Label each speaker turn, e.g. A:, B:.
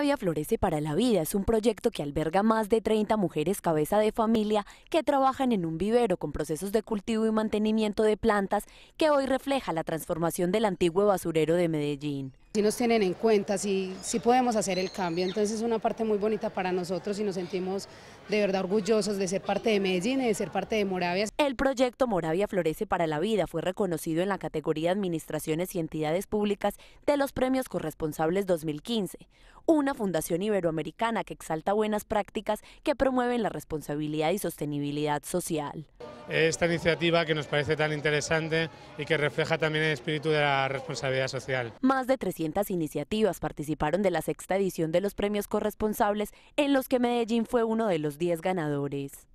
A: Vía Florece para la Vida es un proyecto que alberga más de 30 mujeres cabeza de familia que trabajan en un vivero con procesos de cultivo y mantenimiento de plantas que hoy refleja la transformación del antiguo basurero de Medellín.
B: Si nos tienen en cuenta, si, podemos hacer el cambio, entonces es una parte muy bonita para nosotros y nos sentimos de verdad orgullosos de ser parte de Medellín y de ser parte de Moravia. El proyecto Moravia Florece para la Vida fue
A: reconocido en la categoría Administraciones y Entidades Públicas de los Premios Corresponsables 2015, una fundación iberoamericana que exalta buenas prácticas que promueven la responsabilidad
C: y sostenibilidad
A: social
C: esta iniciativa que nos parece tan interesante y que refleja también el espíritu de la responsabilidad social.
A: Más de 300 iniciativas participaron
D: de la sexta edición de los premios corresponsables en los que Medellín fue uno de los 10 ganadores.